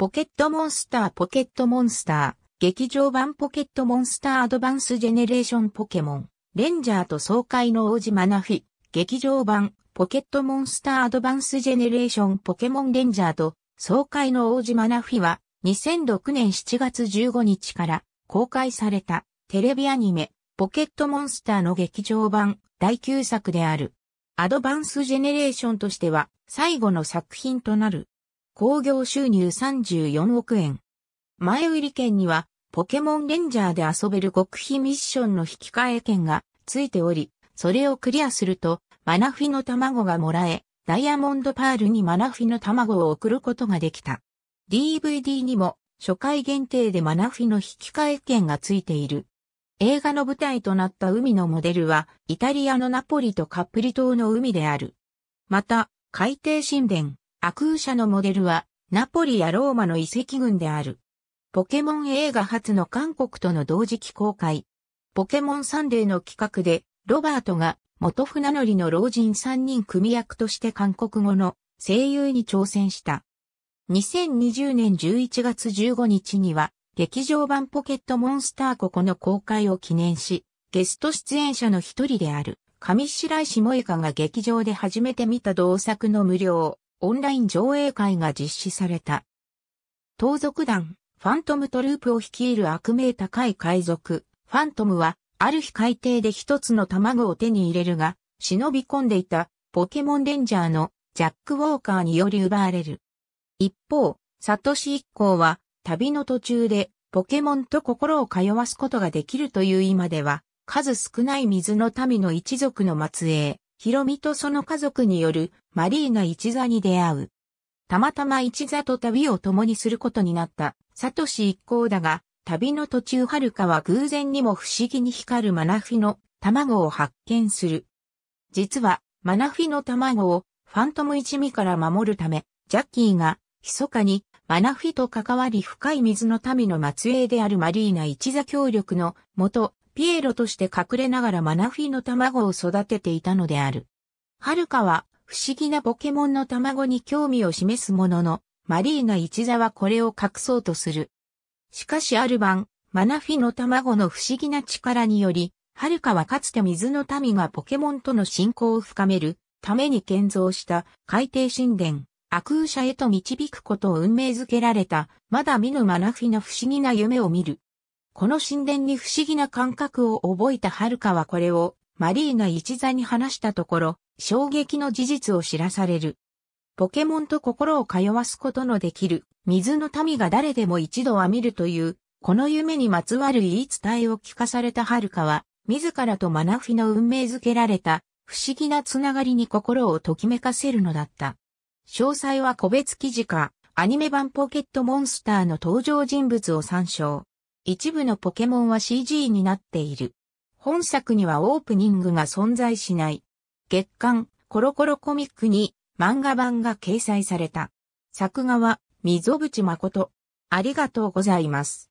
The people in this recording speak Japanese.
ポケットモンスターポケットモンスター、劇場版ポケットモンスターアドバンスジェネレーションポケモン、レンジャーと爽快の王子マナフィ、劇場版ポケットモンスターアドバンスジェネレーションポケモンレンジャーと爽快の王子マナフィは2006年7月15日から公開されたテレビアニメポケットモンスターの劇場版第9作である。アドバンスジェネレーションとしては最後の作品となる。興行収入34億円。前売り券には、ポケモンレンジャーで遊べる極秘ミッションの引き換え券がついており、それをクリアすると、マナフィの卵がもらえ、ダイヤモンドパールにマナフィの卵を送ることができた。DVD にも初回限定でマナフィの引き換え券がついている。映画の舞台となった海のモデルはイタリアのナポリとカップリ島の海である。また、海底神殿、アクーシャのモデルは、ナポリやローマの遺跡群である。ポケモン映画初の韓国との同時期公開。ポケモンサンデーの企画で、ロバートが元船乗りの老人3人組役として韓国語の声優に挑戦した。2020年11月15日には、劇場版ポケットモンスターここの公開を記念し、ゲスト出演者の一人である、上白石萌香が劇場で初めて見た同作の無料オンライン上映会が実施された。盗賊団、ファントムトループを率いる悪名高い海賊、ファントムは、ある日海底で一つの卵を手に入れるが、忍び込んでいたポケモンレンジャーのジャック・ウォーカーにより奪われる。一方、サトシ一行は旅の途中でポケモンと心を通わすことができるという今では数少ない水の民の一族の末裔、ヒロミとその家族によるマリーナ一座に出会う。たまたま一座と旅を共にすることになったサトシ一行だが、旅の途中遥かは偶然にも不思議に光るマナフィの卵を発見する。実は、マナフィの卵をファントム一味から守るため、ジャッキーが密かにマナフィと関わり深い水の民の末裔であるマリーナ一座協力のもと、ピエロとして隠れながらマナフィの卵を育てていたのである。はるかは、不思議なポケモンの卵に興味を示すものの、マリーナ一座はこれを隠そうとする。しかしある晩、マナフィの卵の不思議な力により、はるかはかつて水の民がポケモンとの信仰を深めるために建造した海底神殿、悪勇者へと導くことを運命づけられた、まだ見ぬマナフィの不思議な夢を見る。この神殿に不思議な感覚を覚えた春かはこれをマリーナ一座に話したところ、衝撃の事実を知らされる。ポケモンと心を通わすことのできる、水の民が誰でも一度は見るという、この夢にまつわる言い伝えを聞かされた春かは、自らとマナフィの運命づけられた、不思議なつながりに心をときめかせるのだった。詳細は個別記事か、アニメ版ポケットモンスターの登場人物を参照。一部のポケモンは CG になっている。本作にはオープニングが存在しない。月刊コロコロコミックに漫画版が掲載された。作画は溝口誠。ありがとうございます。